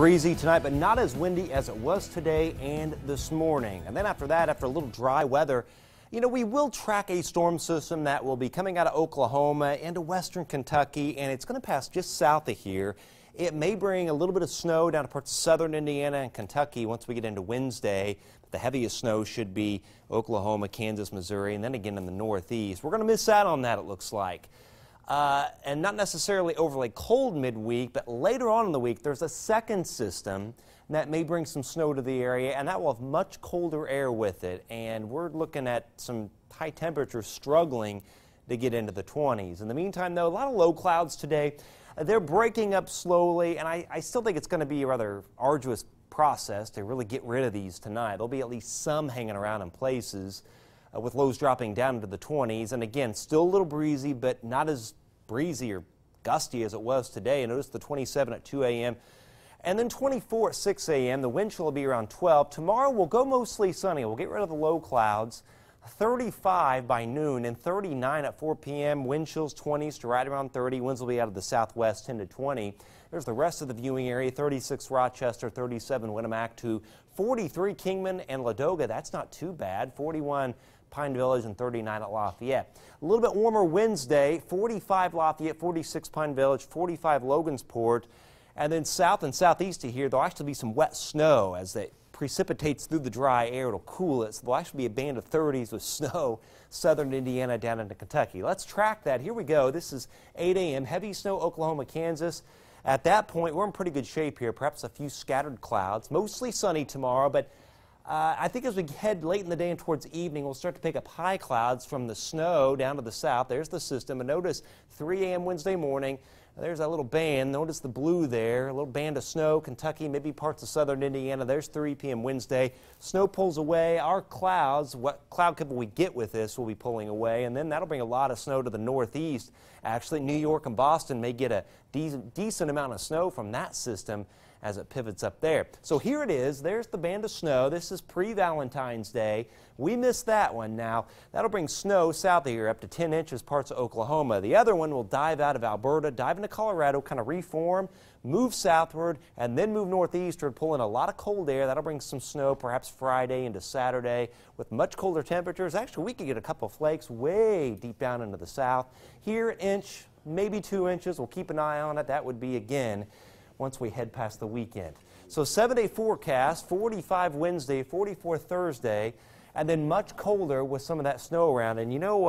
breezy tonight, but not as windy as it was today and this morning. And then after that, after a little dry weather, you know, we will track a storm system that will be coming out of Oklahoma into western Kentucky, and it's going to pass just south of here. It may bring a little bit of snow down to parts of southern Indiana and Kentucky once we get into Wednesday. But the heaviest snow should be Oklahoma, Kansas, Missouri, and then again in the northeast. We're going to miss out on that, it looks like uh, and not necessarily overly cold midweek, but later on in the week, there's a second system that may bring some snow to the area, and that will have much colder air with it. And we're looking at some high temperatures struggling to get into the 20s. In the meantime, though, a lot of low clouds today. Uh, they're breaking up slowly, and I, I still think it's going to be a rather arduous process to really get rid of these tonight. There'll be at least some hanging around in places uh, with lows dropping down into the 20s. And again, still a little breezy, but not as breezy or gusty as it was today. Notice the 27 at 2 a.m. And then 24 at 6 a.m. The wind chill will be around 12. Tomorrow will go mostly sunny. We'll get rid of the low clouds. 35 by noon and 39 at 4 p.m. Wind chills 20s to right around 30. Winds will be out of the southwest 10 to 20. There's the rest of the viewing area 36 Rochester, 37 Winamac to 43 Kingman and Ladoga. That's not too bad. 41 Pine Village and 39 at Lafayette. A little bit warmer Wednesday, 45 Lafayette, 46 Pine Village, 45 Logansport. And then south and southeast of here, there'll actually be some wet snow as it precipitates through the dry air. It'll cool it. So there'll actually be a band of 30s with snow southern Indiana down into Kentucky. Let's track that. Here we go. This is 8 a.m. Heavy snow, Oklahoma, Kansas. At that point, we're in pretty good shape here. Perhaps a few scattered clouds. Mostly sunny tomorrow, but uh, I think as we head late in the day and towards evening, we'll start to pick up high clouds from the snow down to the south. There's the system. And notice 3 a.m. Wednesday morning, there's that little band. Notice the blue there, a little band of snow, Kentucky, maybe parts of southern Indiana. There's 3 p.m. Wednesday. Snow pulls away. Our clouds, what cloud cover we get with this, will be pulling away. And then that'll bring a lot of snow to the northeast. Actually, New York and Boston may get a de decent amount of snow from that system as it pivots up there. So here it is. There's the band of snow. This is pre-Valentine's Day. We missed that one now. That'll bring snow south of here up to 10 inches parts of Oklahoma. The other one will dive out of Alberta, dive into Colorado, kind of reform, move southward, and then move northeastward, pull in a lot of cold air. That'll bring some snow perhaps Friday into Saturday with much colder temperatures. Actually, we could get a couple flakes way deep down into the south. Here, inch, maybe two inches. We'll keep an eye on it. That would be, again, once we head past the weekend. So, seven day forecast 45 Wednesday, 44 Thursday, and then much colder with some of that snow around. And you know what?